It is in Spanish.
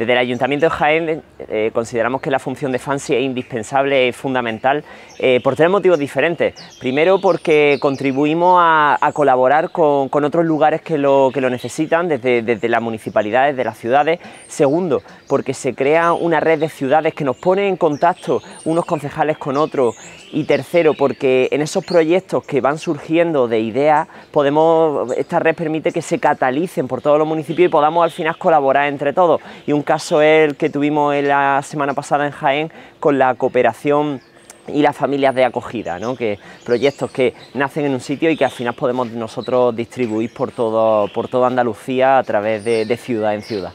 Desde el Ayuntamiento de Jaén eh, consideramos que la función de fancy es indispensable, es fundamental, eh, por tres motivos diferentes. Primero, porque contribuimos a, colaborar con, otros lugares que lo, que lo necesitan, desde, desde las municipalidades, de las ciudades. Segundo, porque se crea una red de ciudades que nos pone en contacto unos concejales con otros. Y tercero, porque en esos proyectos que van surgiendo de ideas, podemos, esta red permite que se catalicen por todos los municipios y podamos al final colaborar entre todos. Y caso es el que tuvimos la semana pasada en Jaén con la cooperación y las familias de acogida, que proyectos que nacen en un sitio y que al final podemos nosotros distribuir por, todo, por toda Andalucía a través de ciudad en ciudad.